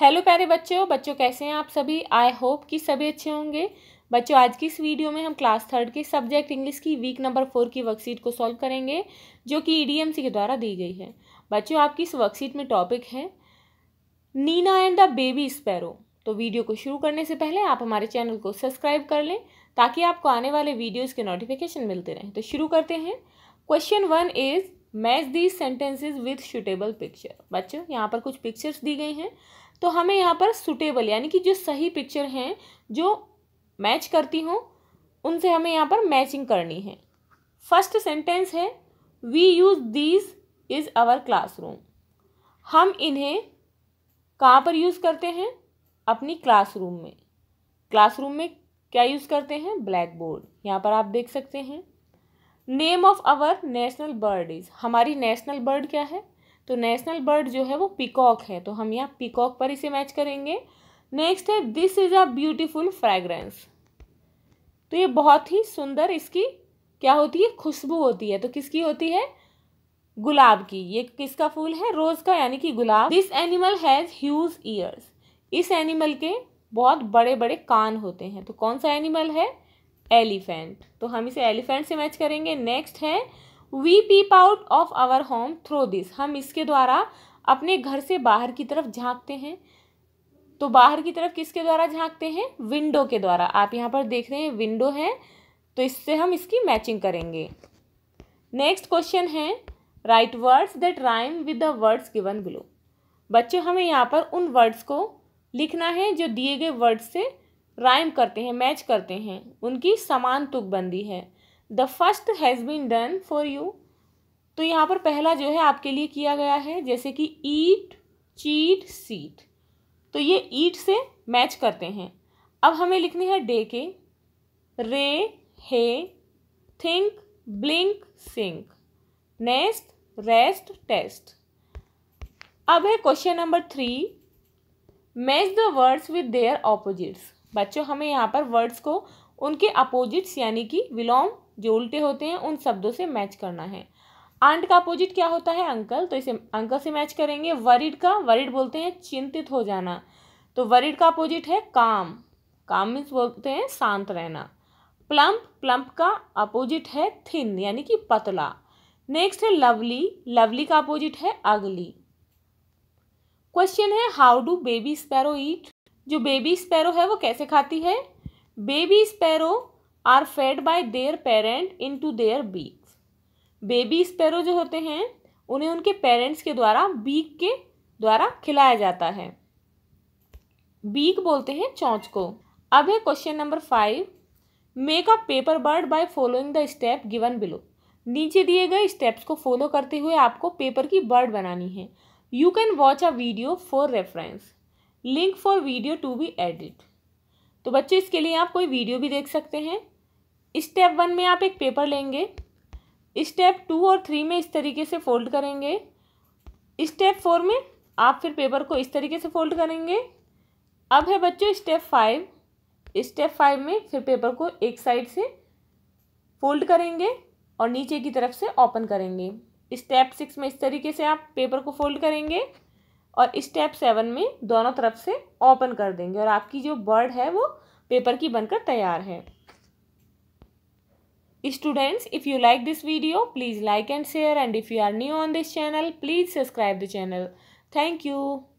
hello प्यारे बच्चों बच्चों कैसे हैं आप सभी आई होप कि सभी अच्छे होंगे बच्चों आज की इस वीडियो में हम क्लास थर्ड के सब्जेक्ट इंग्लिश की वीक नंबर फोर की वर्कशीट को सॉल्व करेंगे जो कि ईडीएमसी e के द्वारा दी गई है बच्चों आपकी इस वर्कशीट में टॉपिक है Nina and the baby sparrow तो वीडियो को शुरू करने से पहले आप हमारे चैनल को सब्सक्राइब कर लें ताकि आपको आने वाले वीडियोज़ के नोटिफिकेशन मिलते रहें तो शुरू करते हैं question one is match these sentences with suitable picture बच्चों यहाँ पर कुछ पिक्चर्स दी गई हैं तो हमें यहाँ पर सुटेबल यानी कि जो सही पिक्चर हैं जो मैच करती हूँ उनसे हमें यहाँ पर मैचिंग करनी है फर्स्ट सेंटेंस है we use these is our classroom हम इन्हें कहाँ पर यूज़ करते हैं अपनी क्लासरूम में क्लासरूम में क्या यूज़ करते हैं ब्लैक बोर्ड यहाँ पर आप देख सकते हैं name of our national bird is हमारी नेशनल बर्ड क्या है तो नेशनल बर्ड जो है वो पिकॉक है तो हम यहाँ पिकॉक पर इसे मैच करेंगे नेक्स्ट है this is a beautiful fragrance तो ये बहुत ही सुंदर इसकी क्या होती है खुशबू होती है तो किसकी होती है गुलाब की ये किसका फूल है रोज़ का यानी कि गुलाब this animal has huge ears इस एनिमल के बहुत बड़े बड़े कान होते हैं तो कौन सा एनिमल है एलिफेंट तो हम इसे एलिफेंट से मैच करेंगे नेक्स्ट है we peep out of our home through this हम इसके द्वारा अपने घर से बाहर की तरफ झांकते हैं तो बाहर की तरफ किसके द्वारा झांकते हैं विंडो के द्वारा आप यहाँ पर देख रहे हैं विंडो है तो इससे हम इसकी मैचिंग करेंगे नेक्स्ट क्वेश्चन है write words that rhyme with the words given below बच्चों हमें यहाँ पर उन वर्ड्स को लिखना है जो दिए गए वर्ड्स से राइम करते हैं मैच करते हैं उनकी समान तुकबंदी है the first has been done for you तो यहाँ पर पहला जो है आपके लिए किया गया है जैसे कि ईट चीट सीट तो ये ईट से मैच करते हैं अब हमें लिखनी है डे के ray hay think blink sink nest rest test अब है question number three match the words with their opposites बच्चों हमें यहाँ पर वर्ड्स को उनके अपोजिट्स यानी कि विलोम जो उल्टे होते हैं उन शब्दों से मैच करना है आंट का अपोजिट क्या होता है अंकल तो इसे अंकल से मैच करेंगे वरिड का वरिड बोलते हैं चिंतित हो जाना तो वरिड का अपोजिट है काम काम मीन्स बोलते हैं शांत रहना प्लम्प प्लम्प का अपोजिट है थिन यानी कि पतला नेक्स्ट है लवली लवली का अपोजिट है अगली क्वेश्चन है how do baby sparrow eat जो बेबी स्पैरो है वो कैसे खाती है baby sparrow are fed by their parent into their beak baby sparrow जो होते हैं उन्हें उनके पेरेंट्स के द्वारा बीक के द्वारा खिलाया जाता है बीक बोलते हैं चौंच को अब है question number five make a paper bird by following the step given below नीचे दिए गए स्टेप्स को फॉलो करते हुए आपको पेपर की बर्ड बनानी है you can watch a video for reference link for video to be edit तो बच्चों इसके लिए आप कोई वीडियो भी देख सकते हैं स्टेप वन में आप एक पेपर लेंगे स्टेप टू और थ्री में इस तरीके से फोल्ड करेंगे स्टेप फोर में आप फिर पेपर को इस तरीके से फोल्ड करेंगे अब है बच्चों स्टेप फाइव स्टेप फाइव में फिर पेपर को एक साइड से फोल्ड करेंगे और नीचे की तरफ से ओपन करेंगे स्टेप सिक्स में इस तरीके से आप पेपर को फोल्ड करेंगे और स्टेप सेवन में दोनों तरफ से ओपन कर देंगे और आपकी जो बर्ड है वो पेपर की बनकर तैयार है students if you like this video please like and share and if you are new on this channel please subscribe the channel thank you